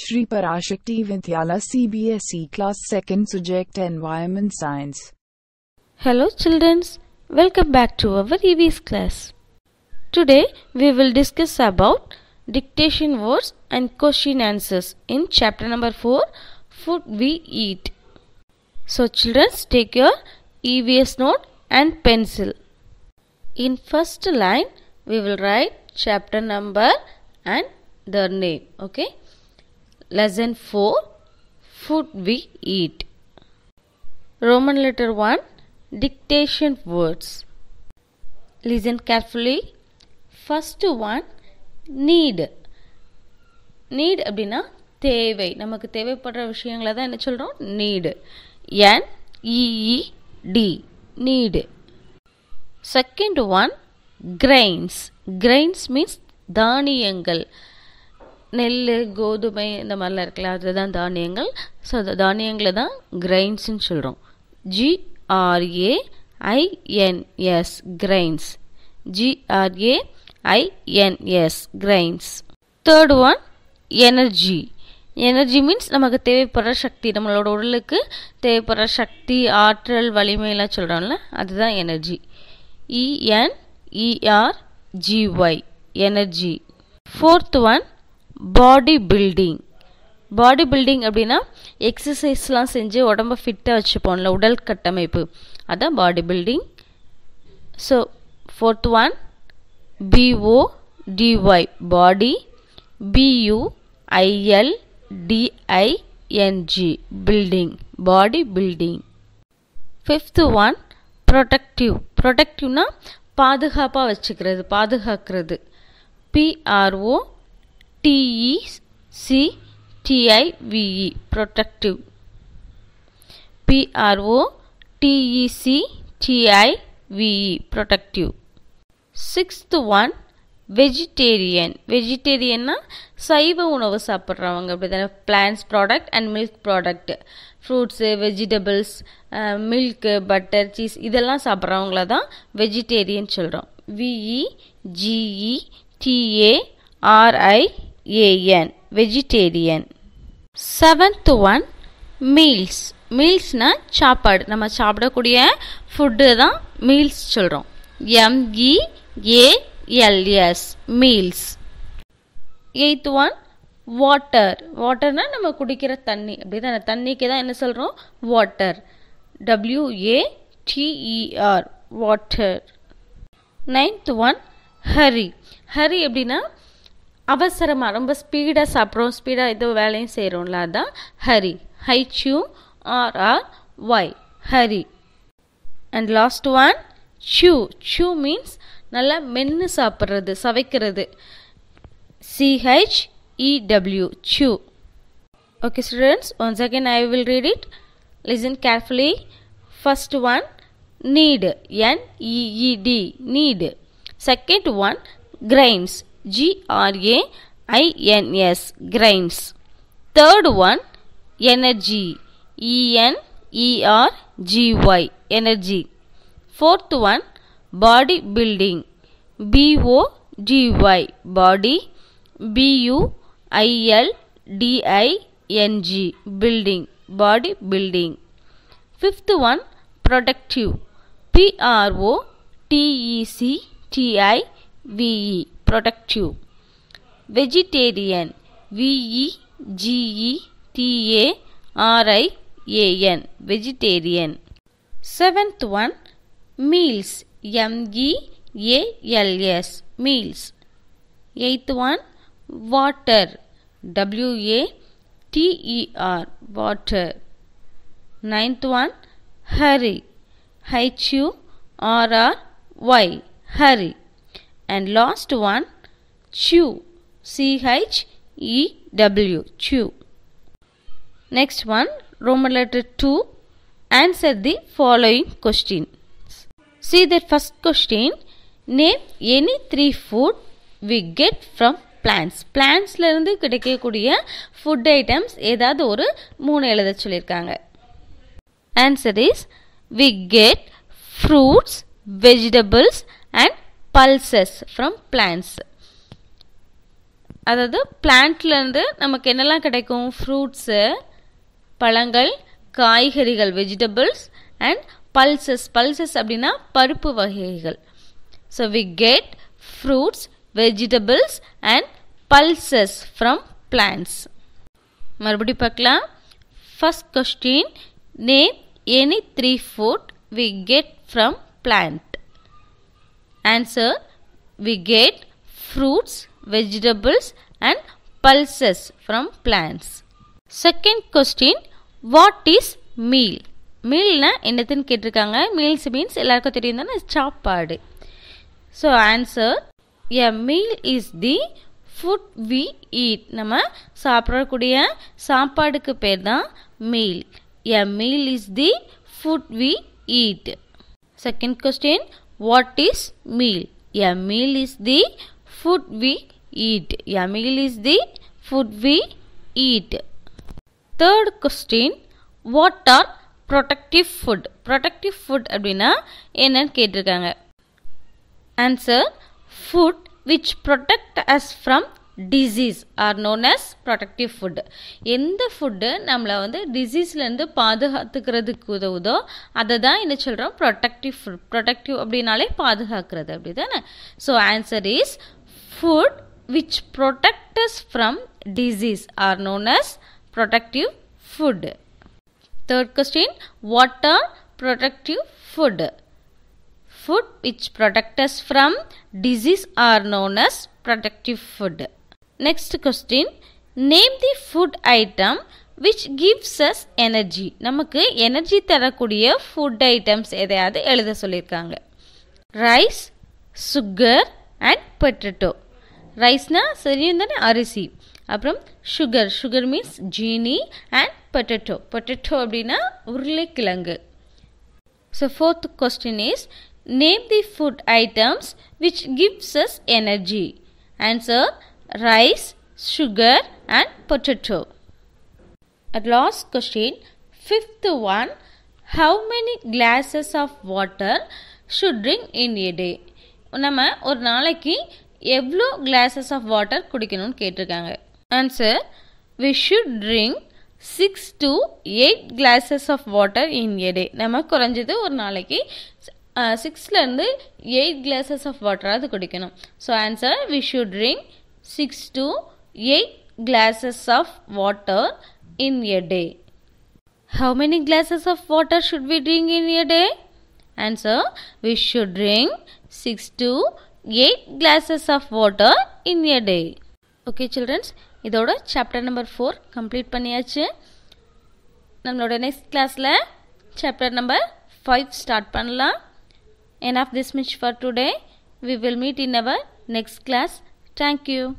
Sri Parashakti Vidyala CBSE Class 2nd Subject Environment Science. Hello children, welcome back to our EVs class. Today we will discuss about dictation words and question answers in chapter number 4 Food We Eat. So children take your EVS note and pencil. In first line we will write chapter number and their name okay Lesson 4 Food we eat. Roman letter 1 Dictation words. Listen carefully. First one need. Need அப்படின்னா தேவை நமக்கு தேவைப்படுற விஷயங்களை தான் என்ன சொல்கிறோம் need N E E D need second one grains grains means தானியங்கள் நெல் கோதுமை இந்த மாதிரிலாம் இருக்குல்ல அதுதான் தானியங்கள் ஸோ அந்த தானியங்களை தான் கிரைன்ஸ்னு சொல்கிறோம் G R A I N S grains G R A I N S grains third one energy energy means நமக்கு தேவைப்படுற சக்தி நம்மளோட உடலுக்கு தேவைப்படுற சக்தி ஆற்றல் வலிமையெல்லாம் சொல்கிறோம்ல அதுதான் energy இஎன்இஆர்ஜிஒய் energy fourth one body building body building அப்படின்னா எக்ஸசைஸ்லாம் செஞ்சு உடம்ப ஃபிட்டாக வச்சுப்போம்ல உடல் கட்டமைப்பு அதான் body building so fourth one PO dy பாடி பியூஐஎல்டிஐஎன்ஜி டிஐஎன்ஜி building body building fifth one productive ப்ரொடக்டிவ்னா பாதுகாப்பாக வச்சுக்கிறது பாதுகாக்கிறது PRO E e, p r o t e c t i v e vegetarian வெஜிடேரியன்னா சைவ உணவு சாப்பிட்றவங்க அப்படி தானே plants product and milk product fruits vegetables milk butter cheese இதெல்லாம் சாப்பிட்றவங்கள தான் வெஜிடேரியன் சொல்கிறோம் V E G E T A A N vegetarian seventh one meals மீல்ஸ்னால் சாப்பாடு நம்ம சாப்பிடக்கூடிய ஃபுட்டு தான் மீல்ஸ் சொல்கிறோம் M E A L S meals eighth one water வாட்டர்னால் நம்ம குடிக்கிற தண்ணி அப்படி தானே தண்ணிக்கு தான் என்ன சொல்கிறோம் water W A T E R water ninth one hurry hurry எப்படின்னா அவசரமாக ரொம்ப ஸ்பீடாக சாப்பிட்றோம் ஸ்பீடாக ஏதோ வேலையும் செய்கிறோம்ல அதான் hurry H U R R Y hurry and last one chew chew means நல்லா மென்று சாப்பிட்றது சவைக்கிறது C H E W chew okay students once again I will read it listen carefully first one need N E E D need second one grains G R A I N S grains. Third one energy E N E R G Y energy. Fourth one body building B O G Y body B U I L D I N G building body building. Fifth one protective P R O T E C T I V E productive. Vegetarian V E G E T A R I A N Vegetarian. Seventh one Meals M E A L S Meals. Eighth one Water W A T E R Water. Ninth one Hurry H U R R Y Hurry. And last one, chew. C-H-E-W, chew. Next one, Roman letter 2. Answer the following question See the first question. Name any three food we get from plants பிளான்ஸ்லேருந்து கிடைக்கக்கூடிய food items ஏதாவது ஒரு மூணு எழுத சொல்லியிருக்காங்க answer is we get fruits vegetables and pulses from plants அதாவது பிளான்ட்லேருந்து நமக்கு என்னெல்லாம் கிடைக்கும் ஃப்ரூட்ஸு பழங்கள் காய்கறிகள் வெஜிடபிள்ஸ் அண்ட் பல்சஸ் பல்சஸ் அப்படின்னா பருப்பு வகைகள் so we get fruits vegetables and pulses from plants மறுபடியும் பார்க்கலாம் first question name any three food we get from plant answer we get fruits vegetables and pulses from plants. Second question what is meal மீல்னா என்னதுன்னு கேட்டிருக்காங்க meals means எல்லாருக்கும் தெரியும் தானே சாப்பாடு so answer a meal is the food we eat நம்ம சாப்பிடக்கூடிய சாப்பாடுக்கு பேர் தான் meal a meal is the food we eat second question What is meal? A meal is the food we eat. A meal is the food we eat. Third question, what are protective food? Protective food அப்படின்னா என்னன்னு கேட்டிருக்காங்க Answer: Food which protect us from. Disease are known as protective food எந்த food நம்மளை வந்து டிசீஸ்லேருந்து பாதுகாத்துக்கிறதுக்கு உதவுதோ அதை தான் என்ன சொல்கிறோம் ப்ரொடக்டிவ் ஃபுட் ப்ரொடக்டிவ் அப்படின்னாலே பாதுகாக்கிறது அப்படி தானே so answer is food which protects from disease are known as protective food third question what are protective food food which protects from disease are known as protective food next question name the food item which gives us energy நமக்கு energy தரக்கூடிய food items எதையாவது எழுத சொல்லியிருக்காங்க rice sugar and potato ரைஸ்னால் சரியும் தானே அரிசி அப்புறம் சுகர் சுகர் மீன்ஸ் ஜீனி அண்ட் பொட்டட்டோ பொட்டட்டோ அப்படின்னா உருளைக்கிழங்கு so fourth question is name the food items which gives us energy answer rice, sugar and potato. At last question, fifth one, how many glasses of water should drink in a day? நம்ம ஒரு நாளைக்கு எவ்வளோ classes of water குடிக்கணும்னு கேட்டிருக்காங்க answer we should drink six to eight glasses of water in a day நம்ம குறைஞ்சது ஒரு நாளைக்கு சிக்ஸ்லேருந்து எயிட் கிளாஸஸ் ஆஃப் வாட்டராவது குடிக்கணும் so answer we should drink 6 to 8 glasses of water in a day. How many glasses of water should we drink in a day? Answer, we should drink 6 to 8 glasses of water in a day. Okay, children, this is chapter number 4 complete. We will start the next class. La, chapter number 5 start. Panla. Enough this much for today. We will meet in our next class. Thank you.